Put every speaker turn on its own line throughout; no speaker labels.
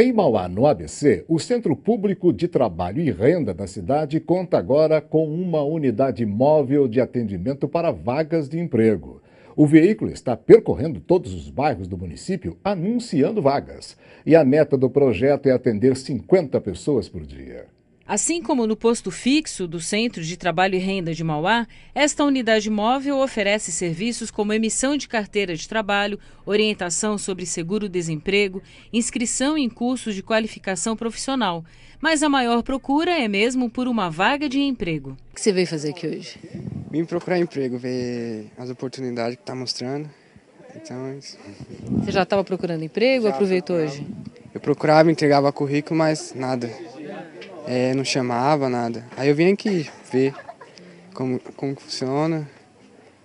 Em Mauá, no ABC, o Centro Público de Trabalho e Renda da cidade conta agora com uma unidade móvel de atendimento para vagas de emprego. O veículo está percorrendo todos os bairros do município anunciando vagas. E a meta do projeto é atender 50 pessoas por dia. Assim como no posto fixo do Centro de Trabalho e Renda de Mauá, esta unidade móvel oferece serviços como emissão de carteira de trabalho, orientação sobre seguro-desemprego, inscrição em cursos de qualificação profissional. Mas a maior procura é mesmo por uma vaga de emprego. O que você veio fazer aqui hoje?
Vim procurar emprego, ver as oportunidades que está mostrando. Então, é isso.
Você já estava procurando emprego já, ou aproveitou hoje?
Eu procurava, entregava currículo, mas nada. É, não chamava nada. Aí eu vim aqui ver como, como funciona,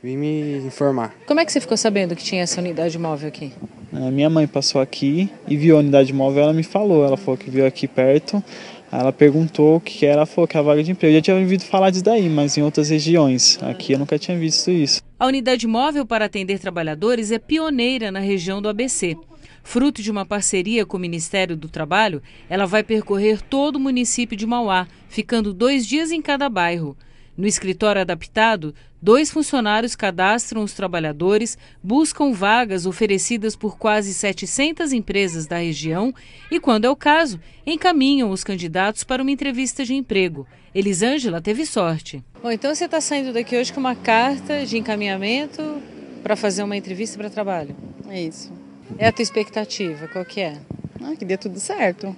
vim me informar.
Como é que você ficou sabendo que tinha essa unidade móvel aqui?
A é, minha mãe passou aqui e viu a unidade móvel, ela me falou, ela falou que viu aqui perto, ela perguntou o que era, falou que era é vaga de emprego. Eu já tinha ouvido falar disso daí, mas em outras regiões. Aqui eu nunca tinha visto isso.
A unidade móvel para atender trabalhadores é pioneira na região do ABC. Fruto de uma parceria com o Ministério do Trabalho, ela vai percorrer todo o município de Mauá, ficando dois dias em cada bairro. No escritório adaptado, dois funcionários cadastram os trabalhadores, buscam vagas oferecidas por quase 700 empresas da região e, quando é o caso, encaminham os candidatos para uma entrevista de emprego. Elisângela teve sorte. Bom, então você está saindo daqui hoje com uma carta de encaminhamento para fazer uma entrevista para trabalho? É isso. É a tua expectativa, qual que é? Ah, que dê tudo certo.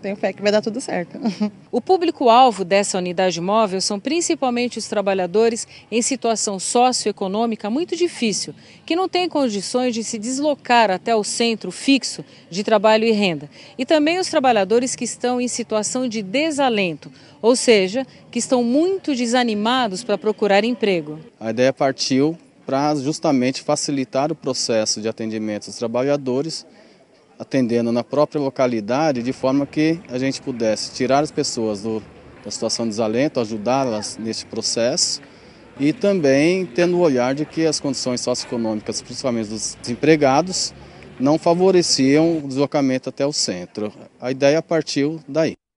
Tenho fé que vai dar tudo certo. O público-alvo dessa unidade móvel são principalmente os trabalhadores em situação socioeconômica muito difícil, que não têm condições de se deslocar até o centro fixo de trabalho e renda. E também os trabalhadores que estão em situação de desalento, ou seja, que estão muito desanimados para procurar emprego.
A ideia partiu para justamente facilitar o processo de atendimento dos trabalhadores, atendendo na própria localidade, de forma que a gente pudesse tirar as pessoas do, da situação de desalento, ajudá-las neste processo e também tendo o olhar de que as condições socioeconômicas, principalmente dos desempregados, não favoreciam o deslocamento até o centro. A ideia partiu daí.